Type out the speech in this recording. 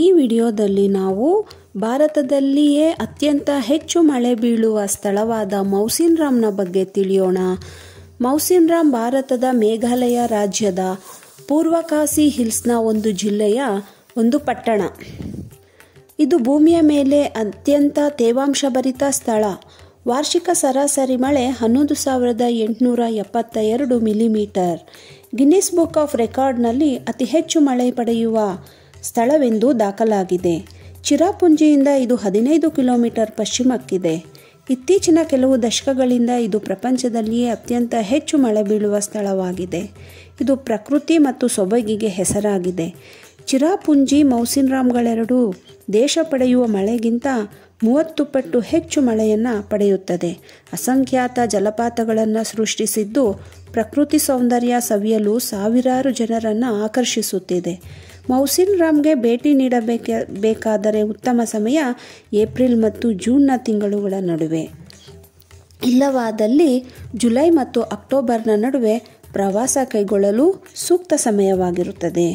ಈ ವಿಡಿಯೋದಲ್ಲಿ ನಾವು ಭಾರತದಲ್ಲಿಯೇ ಅತ್ಯಂತ ಹೆಚ್ಚು ಮಳೆ ಬೀಳುವ ಸ್ಥಳವಾದ ಮೌಸಿನ್ ರಾಮ್ನ ಬಗ್ಗೆ ತಿಳಿಯೋಣ ಮೌಸಿನ್ ರಾಮ್ ಭಾರತದ ಮೇಘಾಲಯ ರಾಜ್ಯದ ಪೂರ್ವಕಾಸಿ ಹಿಲ್ಸ್ನ ಒಂದು ಜಿಲ್ಲೆಯ ಒಂದು ಪಟ್ಟಣ ಇದು ಭೂಮಿಯ ಮೇಲೆ ಅತ್ಯಂತ ತೇವಾಂಶಭರಿತ ಸ್ಥಳ ವಾರ್ಷಿಕ ಸರಾಸರಿ ಮಳೆ ಹನ್ನೊಂದು ಸಾವಿರದ ಎಂಟುನೂರ ಎಪ್ಪತ್ತ ಎರಡು ಮಿಲಿಮೀಟರ್ ಗಿನ್ನಿಸ್ ಬುಕ್ ಆಫ್ ರೆಕಾರ್ಡ್ನಲ್ಲಿ ಅತಿ ಹೆಚ್ಚು ಮಳೆ ಪಡೆಯುವ ಸ್ಥಳವೆಂದು ದಾಖಲಾಗಿದೆ ಚಿರಾಪುಂಜಿಯಿಂದ ಇದು ಹದಿನೈದು ಕಿಲೋಮೀಟರ್ ಪಶ್ಚಿಮಕ್ಕಿದೆ ಇತ್ತೀಚಿನ ಕೆಲವು ದಶಕಗಳಿಂದ ಇದು ಪ್ರಪಂಚದಲ್ಲಿಯೇ ಅತ್ಯಂತ ಹೆಚ್ಚು ಮಳೆ ಬೀಳುವ ಸ್ಥಳವಾಗಿದೆ ಇದು ಪ್ರಕೃತಿ ಮತ್ತು ಸೊಬಗಿಗೆ ಹೆಸರಾಗಿದೆ ಚಿರಾಪುಂಜಿ ಮೌಸಿನ್ರಾಮ್ಗಳೆರಡು ದೇಶ ಪಡೆಯುವ ಮಳೆಗಿಂತ ಮೂವತ್ತು ಪಟ್ಟು ಹೆಚ್ಚು ಮಳೆಯನ್ನು ಪಡೆಯುತ್ತದೆ ಅಸಂಖ್ಯಾತ ಜಲಪಾತಗಳನ್ನು ಸೃಷ್ಟಿಸಿದ್ದು ಪ್ರಕೃತಿ ಸೌಂದರ್ಯ ಸವಿಯಲು ಸಾವಿರಾರು ಜನರನ್ನು ಆಕರ್ಷಿಸುತ್ತಿದೆ ಮೌಸಿನ್ ರಾಮ್ಗೆ ಭೇಟಿ ನೀಡಬೇಕೆ ಬೇಕಾದರೆ ಉತ್ತಮ ಸಮಯ ಏಪ್ರಿಲ್ ಮತ್ತು ಜೂನ್ನ ತಿಂಗಳುಗಳ ನಡುವೆ ಇಲ್ಲವಾದಲ್ಲಿ ಜುಲೈ ಮತ್ತು ಅಕ್ಟೋಬರ್ನ ನಡುವೆ ಪ್ರವಾಸ ಕೈಗೊಳ್ಳಲು ಸೂಕ್ತ ಸಮಯವಾಗಿರುತ್ತದೆ